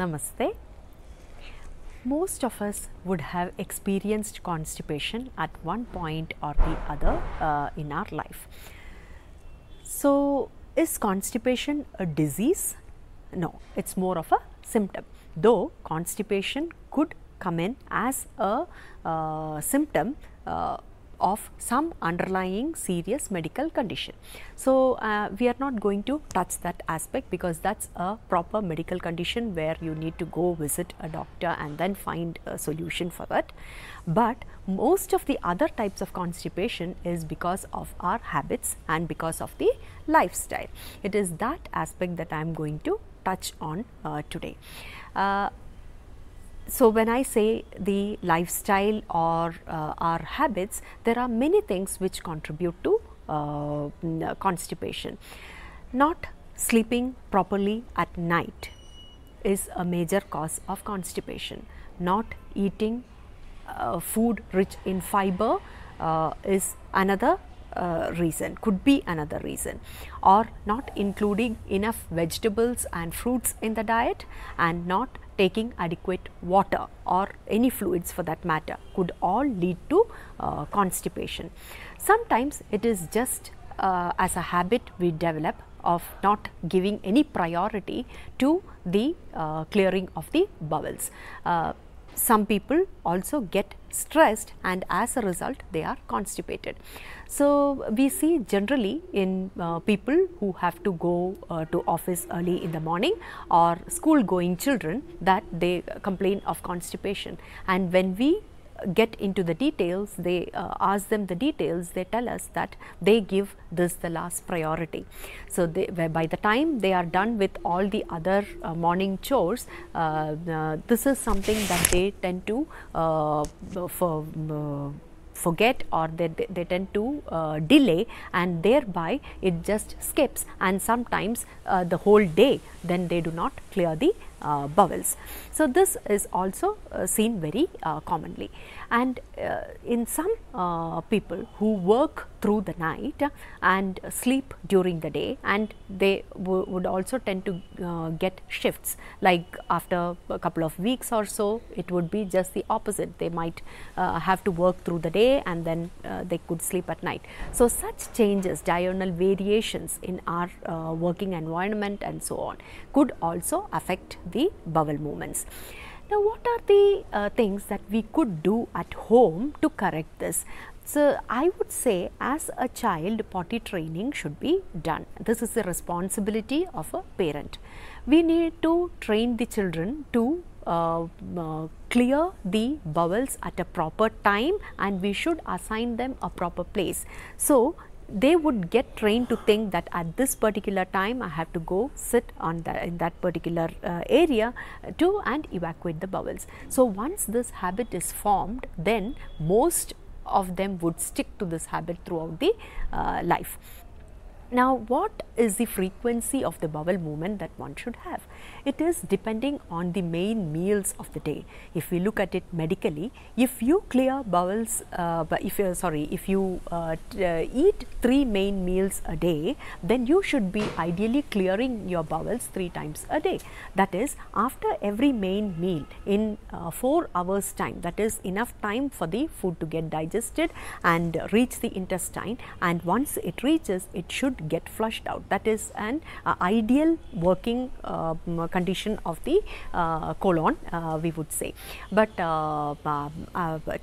Namaste. Most of us would have experienced constipation at one point or the other uh, in our life. So, is constipation a disease? No, it's more of a symptom. Though constipation could come in as a uh, symptom uh, of some underlying serious medical condition. So, uh, we are not going to touch that aspect because that is a proper medical condition where you need to go visit a doctor and then find a solution for that. But most of the other types of constipation is because of our habits and because of the lifestyle. It is that aspect that I am going to touch on uh, today. Uh, so, when I say the lifestyle or uh, our habits, there are many things which contribute to uh, constipation. Not sleeping properly at night is a major cause of constipation. Not eating uh, food rich in fiber uh, is another uh, reason could be another reason or not including enough vegetables and fruits in the diet and not taking adequate water or any fluids for that matter could all lead to uh, constipation. Sometimes it is just uh, as a habit we develop of not giving any priority to the uh, clearing of the bowels. Uh, some people also get stressed and as a result they are constipated. So, we see generally in uh, people who have to go uh, to office early in the morning or school going children that they complain of constipation and when we get into the details, they uh, ask them the details, they tell us that they give this the last priority. So, they, by the time they are done with all the other uh, morning chores, uh, uh this is something that they tend to uh, for, uh, forget or they, they tend to uh, delay and thereby it just skips and sometimes uh, the whole day then they do not clear the uh, bowels. So, this is also uh, seen very uh, commonly and in some people who work through the night and sleep during the day and they would also tend to uh, get shifts like after a couple of weeks or so it would be just the opposite they might uh, have to work through the day and then uh, they could sleep at night. So, such changes diurnal variations in our working environment and so on could also affect the bowel movements. Now, what are the uh, things that we could do at home to correct this? So, I would say as a child potty training should be done. This is the responsibility of a parent. We need to train the children to uh, uh, clear the bowels at a proper time and we should assign them a proper place. So, they would get trained to think that at this particular time I have to go sit on that in that particular uh, area to and evacuate the bowels. So once this habit is formed then most of them would stick to this habit throughout the uh, life. Now, what is the frequency of the bowel movement that one should have? It is depending on the main meals of the day. If we look at it medically, if you clear bowels, uh, if you uh, sorry, if you uh, uh, eat three main meals a day, then you should be ideally clearing your bowels three times a day. That is, after every main meal, in uh, four hours time, that is enough time for the food to get digested and reach the intestine. And once it reaches, it should not get flushed out. That is an uh, ideal working uh, condition of the uh, colon we would say. But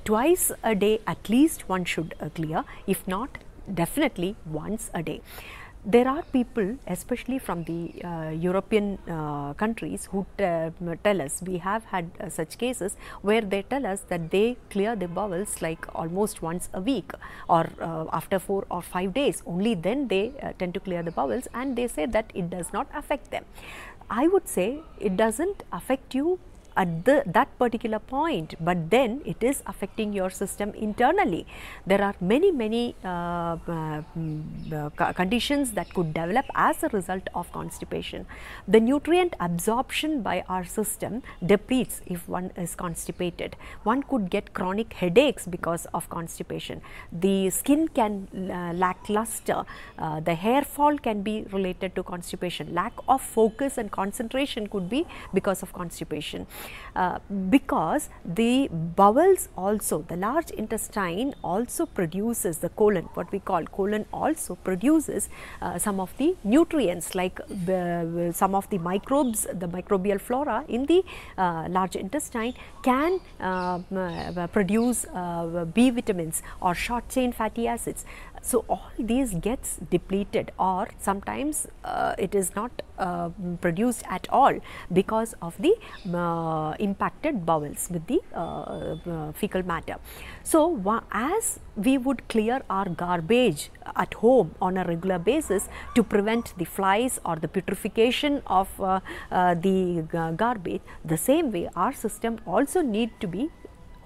twice a day at least one should clear if not definitely once a day. There are people, especially from the uh, European uh, countries, who tell us we have had uh, such cases where they tell us that they clear their bowels like almost once a week or uh, after four or five days. Only then they uh, tend to clear the bowels, and they say that it does not affect them. I would say it doesn't affect you at the, that particular point, but then it is affecting your system internally. There are many, many uh, uh, mm, uh, conditions that could develop as a result of constipation. The nutrient absorption by our system depletes if one is constipated. One could get chronic headaches because of constipation. The skin can uh, lack luster, uh, the hair fall can be related to constipation, lack of focus and concentration could be because of constipation. Uh, because the bowels also the large intestine also produces the colon what we call colon also produces uh, some of the nutrients like the, uh, some of the microbes the microbial flora in the uh, large intestine can uh, produce B vitamins or short chain fatty acids so, all these gets depleted or sometimes uh, it is not uh, produced at all because of the uh, impacted bowels with the uh, uh, fecal matter. So, as we would clear our garbage at home on a regular basis to prevent the flies or the putrefaction of uh, the garbage, the same way our system also need to be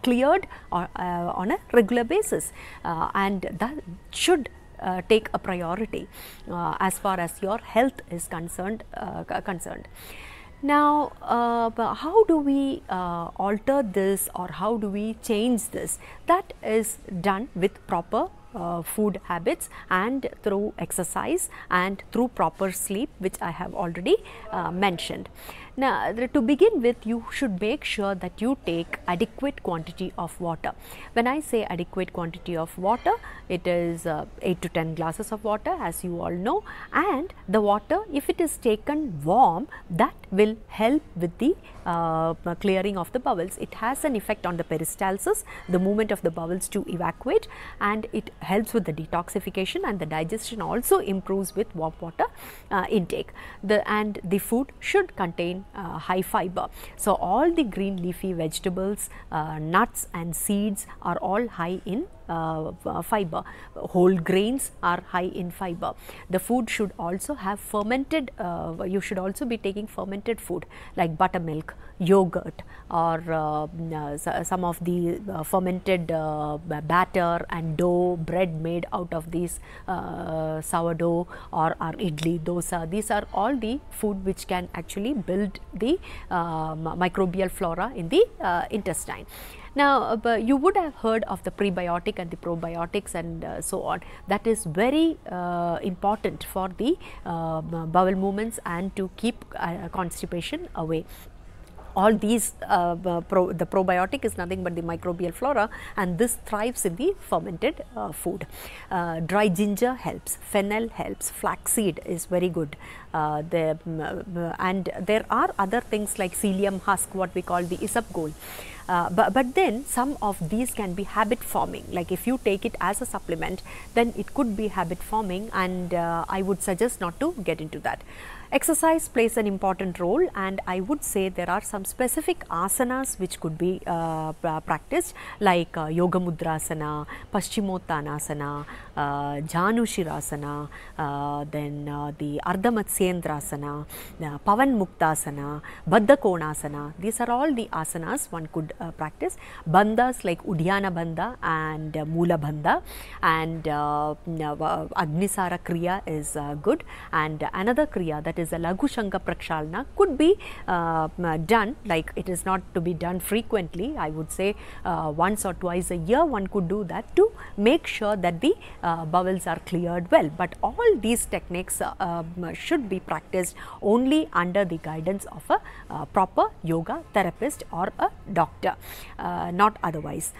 cleared or, uh, on a regular basis uh, and that should uh, take a priority uh, as far as your health is concerned. Uh, concerned. Now, uh, how do we alter this or how do we change this? That is done with proper uh, food habits and through exercise and through proper sleep which I have already uh, mentioned. Now to begin with you should make sure that you take adequate quantity of water. When I say adequate quantity of water it is uh, 8 to 10 glasses of water as you all know and the water if it is taken warm that will help with the uh, clearing of the bowels. It has an effect on the peristalsis, the movement of the bowels to evacuate and it helps with the detoxification and the digestion also improves with warm water uh, intake. The, and the food should contain uh, high fiber. So, all the green leafy vegetables, uh, nuts and seeds are all high in uh, uh, fiber. Whole grains are high in fiber. The food should also have fermented, uh, you should also be taking fermented food like buttermilk, yogurt or some of the fermented batter and dough, bread made out of these sourdough or, our idli, dosa. These are all the food which can actually build the uh, microbial flora in the uh, intestine. Now, uh, you would have heard of the prebiotic and the probiotics and uh, so on. That is very uh, important for the um, bowel movements and to keep constipation away all these, uh, pro, the probiotic is nothing but the microbial flora and this thrives in the fermented uh, food. Uh, dry ginger helps, fennel helps, flaxseed is very good. Uh, the, and there are other things like psyllium husk, what we call the isabgol. Uh, but, but then some of these can be habit forming like if you take it as a supplement then it could be habit forming and uh, I would suggest not to get into that. Exercise plays an important role and I would say there are some specific asanas which could be uh, practiced like uh, Yoga Mudrasana, Paschimottanasana, uh, Janushirasana, uh, then uh, the ardhamatsyendrasana, uh, Pavan Muktasana, Baddhakonasana. These are all the asanas one could uh, practice. Bandhas like Uddiyana Bandha and uh, Mula Bandha and uh, Agnisara Kriya is good and another Kriya that that is a Lagushanka Prakshalana could be uh, done like it is not to be done frequently I would say uh, once or twice a year one could do that to make sure that the uh, bowels are cleared well but all these techniques uh, um, should be practiced only under the guidance of a uh, proper yoga therapist or a doctor not otherwise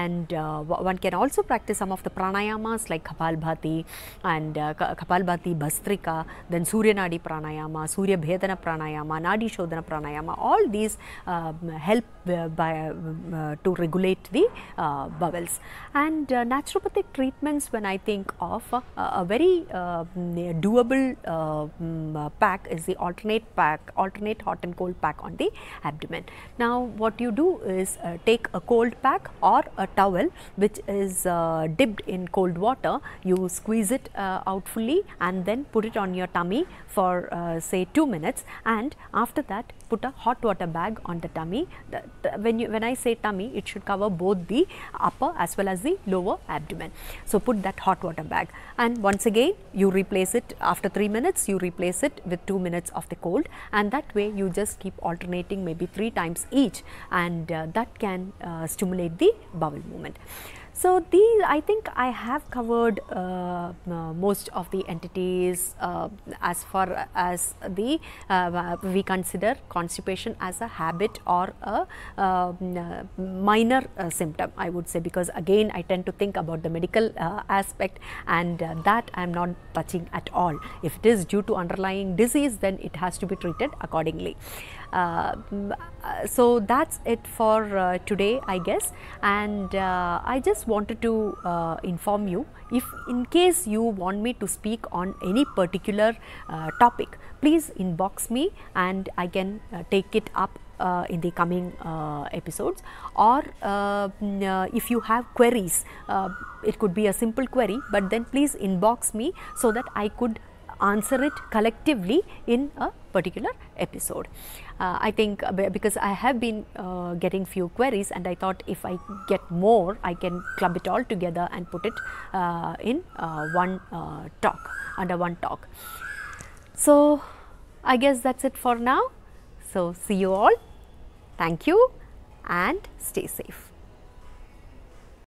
and one can also practice some of the pranayamas like Kapalbhati and uh, Kapalbhati Bhastrika then Suryanadi Nadi Pranayama, Surya Bhedana Pranayama, Nadi Shodhana Pranayama, all these um, help uh, by, uh, uh, to regulate the bowels. And naturopathic treatments when I think of a very doable mm, pack is the alternate pack, alternate hot and cold pack on the abdomen. Now what you do is take a cold pack or a towel which is uh, dipped in cold water, you squeeze it uh, out fully and then put it on your tummy for for uh, say 2 minutes and after that put a hot water bag on the tummy. The, the, when, you, when I say tummy, it should cover both the upper as well as the lower abdomen. So, put that hot water bag and once again you replace it after 3 minutes, you replace it with 2 minutes of the cold and that way you just keep alternating maybe 3 times each and uh, that can uh, stimulate the bowel movement. So these, I think I have covered uh, most of the entities uh, as far as the uh, we consider constipation as a habit or a uh, minor uh, symptom I would say because again I tend to think about the medical uh, aspect and that I am not touching at all. If it is due to underlying disease then it has to be treated accordingly. Uh, so that's it for uh, today I guess and uh, I just wanted to inform you if in case you want me to speak on any particular topic please inbox me and I can take it up uh, in the coming uh, episodes or uh, if you have queries it could be a simple query but then please inbox me so that I could answer it collectively in a particular episode. Uh, I think uh, because I have been uh, getting few queries and I thought if I get more I can club it all together and put it uh, in uh, one uh, talk under one talk. So I guess that's it for now. So see you all. Thank you and stay safe.